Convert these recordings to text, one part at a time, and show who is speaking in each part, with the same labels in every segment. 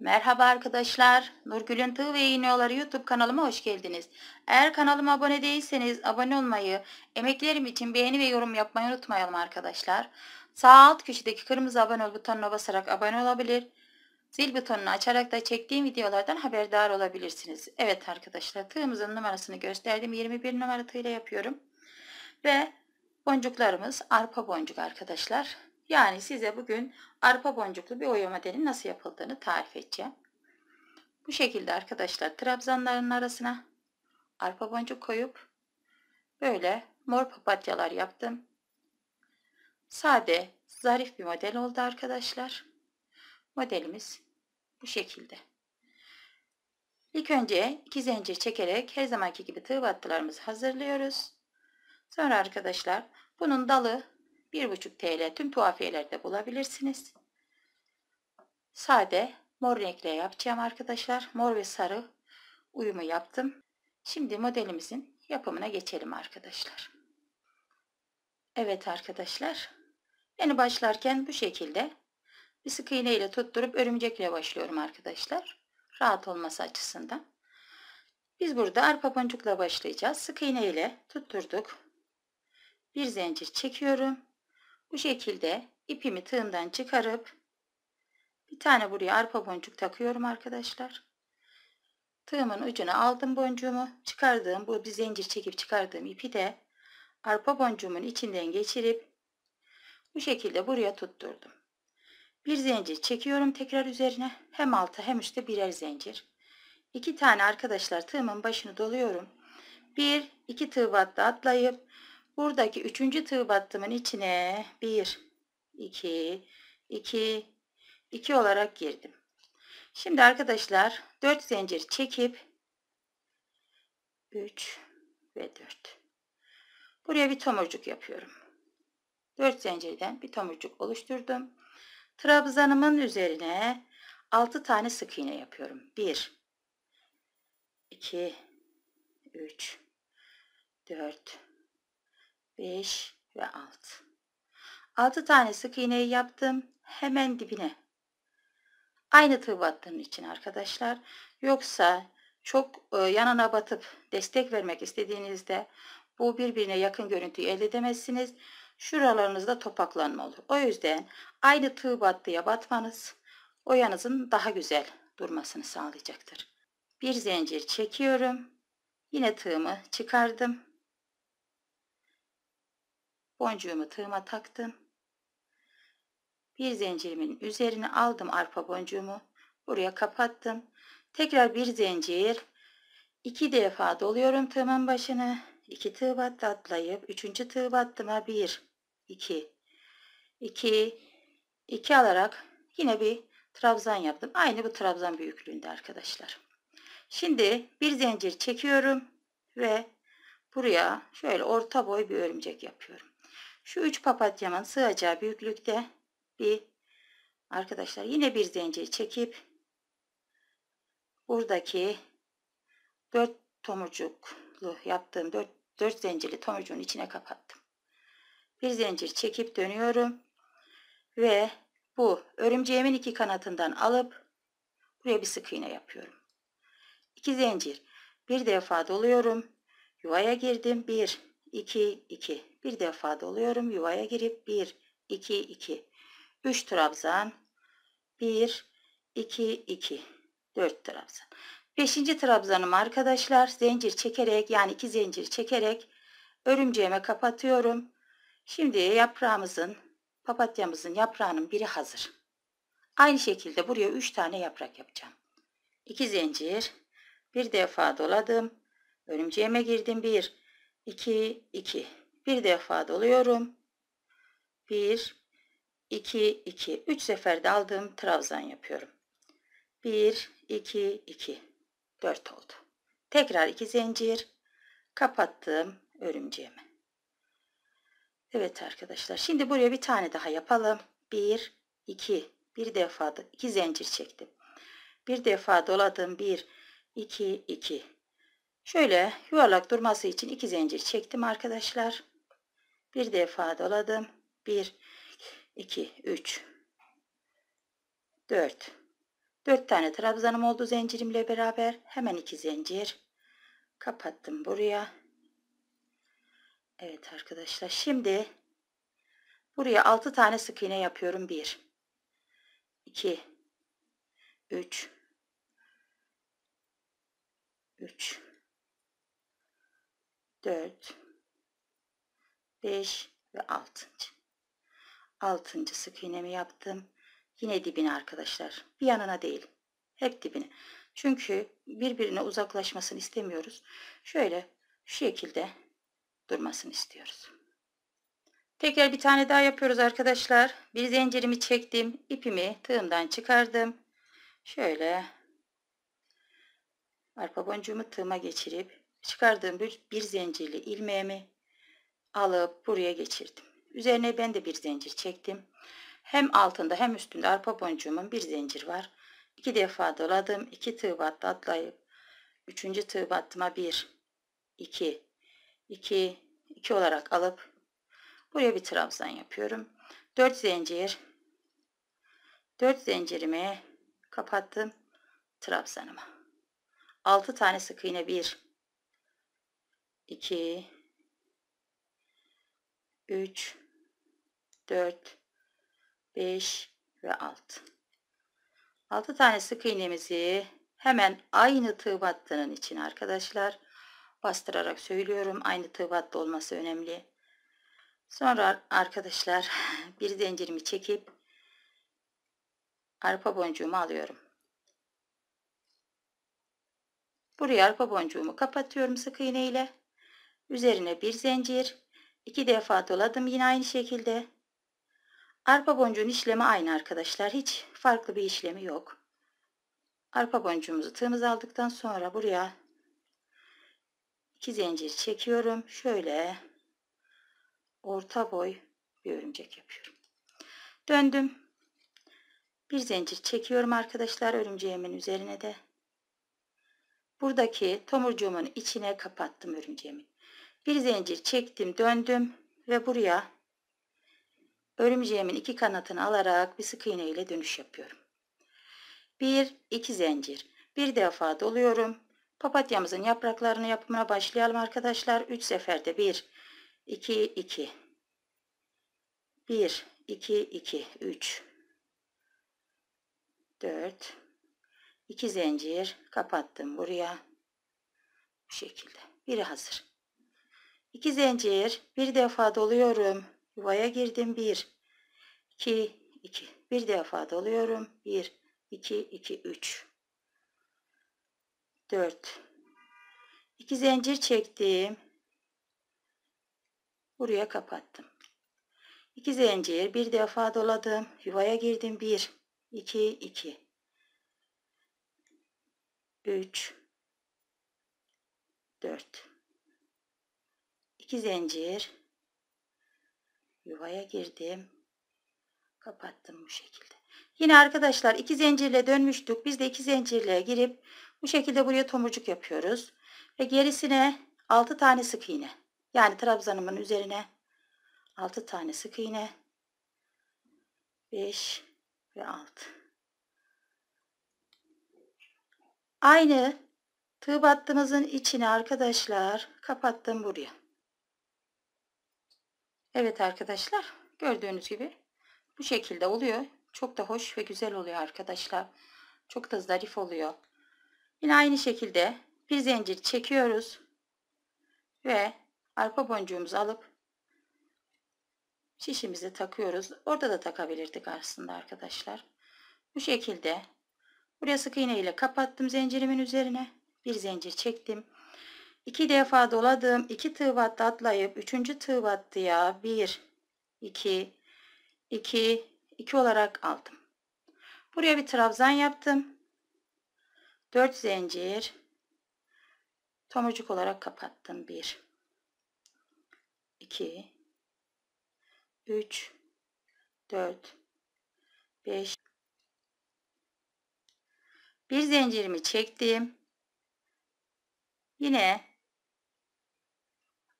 Speaker 1: Merhaba arkadaşlar. Nurgül'ün Tığ ve İğneoları YouTube kanalıma hoş geldiniz. Eğer kanalıma abone değilseniz abone olmayı, emeklerim için beğeni ve yorum yapmayı unutmayalım arkadaşlar. Sağ alt köşedeki kırmızı abone ol butonuna basarak abone olabilir. Zil butonunu açarak da çektiğim videolardan haberdar olabilirsiniz. Evet arkadaşlar tığımızın numarasını gösterdim. 21 numara tığ ile yapıyorum. Ve boncuklarımız arpa boncuk arkadaşlar. Yani size bugün arpa boncuklu bir oyma modelin nasıl yapıldığını tarif edeceğim. Bu şekilde arkadaşlar trabzanların arasına arpa boncuk koyup böyle mor papatyalar yaptım. Sade, zarif bir model oldu arkadaşlar. Modelimiz bu şekilde. İlk önce iki zincir çekerek her zamanki gibi tığ battılarımızı hazırlıyoruz. Sonra arkadaşlar bunun dalı 1,5 TL tüm tuhafiyelerde bulabilirsiniz. Sade mor renkle yapacağım arkadaşlar. Mor ve sarı uyumu yaptım. Şimdi modelimizin yapımına geçelim arkadaşlar. Evet arkadaşlar. Yeni başlarken bu şekilde bir sık iğne ile tutturup örümcekle başlıyorum arkadaşlar. Rahat olması açısından. Biz burada arpa boncukla başlayacağız. Sık iğne ile tutturduk. Bir zincir çekiyorum. Bu şekilde ipimi tığından çıkarıp bir tane buraya arpa boncuk takıyorum arkadaşlar. Tığımın ucuna aldım boncuğumu. Çıkardığım bu bir zincir çekip çıkardığım ipi de arpa boncuğumun içinden geçirip bu şekilde buraya tutturdum. Bir zincir çekiyorum tekrar üzerine. Hem alta hem üstte birer zincir. İki tane arkadaşlar tığımın başını doluyorum. Bir, iki tığ battı atlayıp buradaki üçüncü tığ battımın içine bir, iki, iki, iki olarak girdim. Şimdi arkadaşlar dört zincir çekip üç ve dört. Buraya bir tomurcuk yapıyorum. Dört zincirden bir tomurcuk oluşturdum. Trabzanımın üzerine altı tane sık iğne yapıyorum. 1 2 3 dört. 5 ve 6. 6 tane sık iğneyi yaptım. Hemen dibine. Aynı tığ battığım için arkadaşlar. Yoksa çok e, yanına batıp destek vermek istediğinizde bu birbirine yakın görüntüyü elde edemezsiniz. Şuralarınızda topaklanma olur. O yüzden aynı tığ battıya batmanız o yanızın daha güzel durmasını sağlayacaktır. Bir zincir çekiyorum. Yine tığımı çıkardım. Boncuğumu tığıma taktım. Bir zincirimin üzerine aldım arpa boncuğumu. Buraya kapattım. Tekrar bir zincir. iki defa doluyorum tığımın başını. 2 tığ battı atlayıp 3. tığ battıma bir, iki, iki, iki alarak yine bir trabzan yaptım. Aynı bu trabzan büyüklüğünde arkadaşlar. Şimdi bir zincir çekiyorum ve buraya şöyle orta boy bir örümcek yapıyorum. Şu üç papatyamın sığacağı büyüklükte bir arkadaşlar yine bir zincir çekip buradaki dört tomucuklu yaptığım dört, dört zincirli tomurcuğun içine kapattım. Bir zincir çekip dönüyorum ve bu örümceğimin iki kanatından alıp buraya bir sık iğne yapıyorum. İki zincir bir defa doluyorum. Yuvaya girdim. Bir 2, 2. Bir defa doluyorum. Yuvaya girip 1, 2, 2. 3 trabzan. 1, 2, 2. 4 trabzan. 5. trabzanım arkadaşlar. Zincir çekerek yani 2 zincir çekerek örümceğime kapatıyorum. Şimdi yaprağımızın papatyamızın yaprağının biri hazır. Aynı şekilde buraya 3 tane yaprak yapacağım. 2 zincir. Bir defa doladım. Örümceğime girdim. 1, 2, 2. Bir defa doluyorum. 1, 2, 2. 3 seferde aldığım trabzan yapıyorum. 1, 2, 2. 4 oldu. Tekrar 2 zincir. Kapattım örümceğimi. Evet arkadaşlar. Şimdi buraya bir tane daha yapalım. 1, 2. Bir defa 2 zincir çektim. Bir defa doladım. 1, 2, 2. Şöyle yuvarlak durması için iki zincir çektim arkadaşlar. Bir defa doladım. 1 2 3 4 4 tane trabzanım oldu zincirimle beraber. Hemen iki zincir kapattım buraya. Evet arkadaşlar şimdi buraya 6 tane sık iğne yapıyorum. 1 2 3 3 4 5 ve 6. 6. sık iğnemi yaptım. Yine dibine arkadaşlar. Bir yanına değil. Hep dibine. Çünkü birbirine uzaklaşmasını istemiyoruz. Şöyle şu şekilde durmasını istiyoruz. Tekrar bir tane daha yapıyoruz arkadaşlar. Bir zincirimi çektim. ipimi tığımdan çıkardım. Şöyle arpa boncuğumu tığıma geçirip çıkardığım bir, bir zincirli ilmeğimi alıp buraya geçirdim. Üzerine ben de bir zincir çektim. Hem altında hem üstünde arpa boncuğumun bir zincir var. İki defa doladım. iki tığ battı atlayıp. Üçüncü tığ battıma bir, iki, iki, iki olarak alıp buraya bir trabzan yapıyorum. Dört zincir. Dört zincirimi kapattım trabzanıma. Altı tane sık iğne bir, 2 3 4 5 ve 6 6 tane sık iğnemizi hemen aynı tığ battının içine arkadaşlar bastırarak söylüyorum aynı tığ battı olması önemli sonra arkadaşlar bir zincirimi çekip arpa boncuğumu alıyorum buraya arpa boncuğumu kapatıyorum sık iğne ile Üzerine bir zincir. iki defa doladım yine aynı şekilde. Arpa boncuğun işlemi aynı arkadaşlar. Hiç farklı bir işlemi yok. Arpa boncuğumuzu tığımız aldıktan sonra buraya iki zincir çekiyorum. Şöyle orta boy bir örümcek yapıyorum. Döndüm. Bir zincir çekiyorum arkadaşlar örümceğimin üzerine de. Buradaki tomurcuğumun içine kapattım örümceğimi. Bir zincir çektim döndüm ve buraya örümceğimin iki kanatını alarak bir sık iğne ile dönüş yapıyorum. Bir, iki zincir. Bir defa doluyorum. Papatyamızın yapraklarını yapımına başlayalım arkadaşlar. Üç seferde bir, iki, iki, bir, iki, iki, üç, dört. 2 zincir kapattım buraya. Bu şekilde. Biri hazır. 2 zincir bir defa doluyorum. Yuvaya girdim bir iki iki bir defa doluyorum. bir iki iki üç dört. 2 zincir çektim. Buraya kapattım. 2 zincir bir defa doladım. Yuvaya girdim bir iki iki. 3 4 2 zincir yuvaya girdim kapattım bu şekilde yine arkadaşlar 2 zincirle dönmüştük biz de 2 zincirle girip bu şekilde buraya tomurcuk yapıyoruz ve gerisine 6 tane sık iğne yani trabzanımın üzerine 6 tane sık iğne 5 ve 6 Aynı tığ battığımızın içini arkadaşlar kapattım buraya. Evet arkadaşlar gördüğünüz gibi bu şekilde oluyor. Çok da hoş ve güzel oluyor arkadaşlar. Çok da zarif oluyor. Yine aynı şekilde bir zincir çekiyoruz. Ve arpa boncuğumuzu alıp şişimize takıyoruz. Orada da takabilirdik aslında arkadaşlar. Bu şekilde Buraya sık iğne ile kapattım zincirimin üzerine. Bir zincir çektim. İki defa doladım. İki tığ battı atlayıp üçüncü tığ ya bir, iki, iki, iki olarak aldım. Buraya bir trabzan yaptım. Dört zincir. tomucuk olarak kapattım. Bir, iki, üç, dört, beş, bir zincirimi çektim. Yine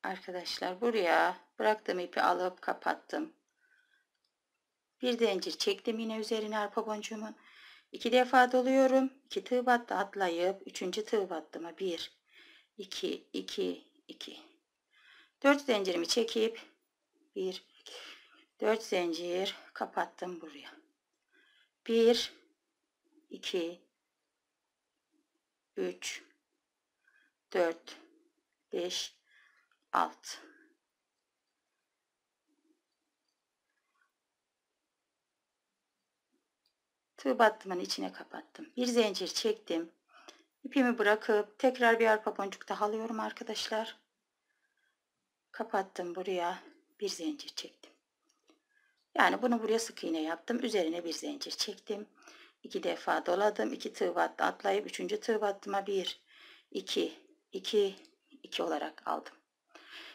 Speaker 1: arkadaşlar buraya bıraktığım ipi alıp kapattım. Bir zincir çektim yine üzerine arpa boncuğumun. iki defa doluyorum. İki tığ battı atlayıp üçüncü tığ battıma bir, iki, iki, iki. Dört zincirimi çekip bir, dört zincir kapattım buraya. Bir, iki, 3 4 5 6 Tığ battımın içine kapattım. Bir zincir çektim. İpimi bırakıp tekrar bir arpa boncuk daha alıyorum arkadaşlar. Kapattım buraya bir zincir çektim. Yani bunu buraya sık iğne yaptım. Üzerine bir zincir çektim. 2 defa doladım. 2 tığ battı atlayıp 3. tığ battıma 1, 2, 2, 2 olarak aldım.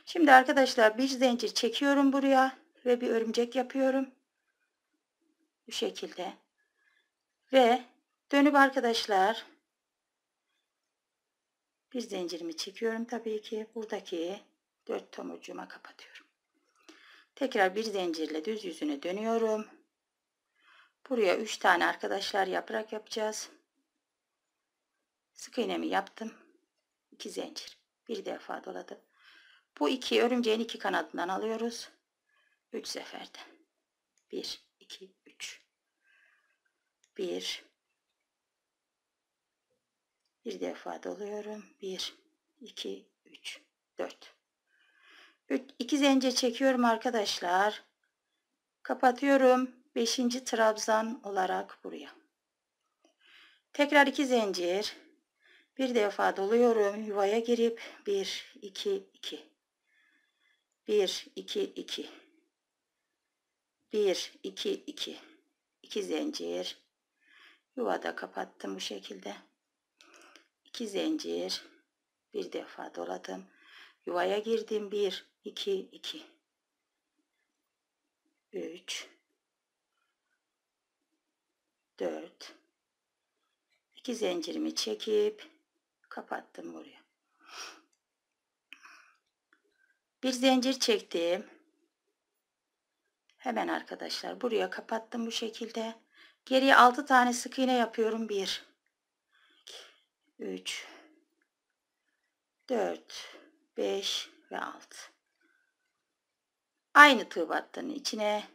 Speaker 1: Şimdi arkadaşlar bir zincir çekiyorum buraya ve bir örümcek yapıyorum. Bu şekilde. Ve dönüp arkadaşlar bir zincirimi çekiyorum tabii ki. Buradaki 4 tomurcuğuma kapatıyorum. Tekrar bir zincirle düz yüzüne dönüyorum Buraya 3 tane arkadaşlar yaprak yapacağız. Sık iğnemi yaptım. 2 zincir. Bir defa doladım. Bu iki örümceğin iki kanadından alıyoruz. 3 seferde. 1 2 3 1 bir defa doluyorum. 1 2 3 4 2 zincir çekiyorum arkadaşlar. Kapatıyorum. 5. trabzan olarak buraya. Tekrar 2 zincir. Bir defa doluyorum. Yuvaya girip 1 2 2. 1 2 2. 1 2 2. 2 zincir. Yuvada kapattım bu şekilde. 2 zincir. Bir defa doladım. Yuvaya girdim. 1 2 2. 3 4 2 zincirimi çekip kapattım buraya. Bir zincir çektim. Hemen arkadaşlar buraya kapattım bu şekilde. Geriye 6 tane sık iğne yapıyorum. 1 3 4 5 ve 6. Aynı tığ battığının içine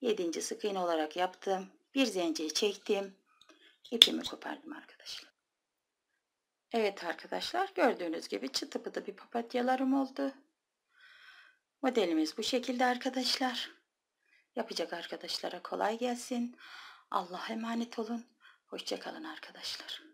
Speaker 1: 7. sık iğne olarak yaptım. Bir zincir çektim. İpimi kopardım arkadaşlar. Evet arkadaşlar gördüğünüz gibi çıtı pıtı bir papatyalarım oldu. Modelimiz bu şekilde arkadaşlar. Yapacak arkadaşlara kolay gelsin. Allah'a emanet olun. Hoşçakalın arkadaşlar.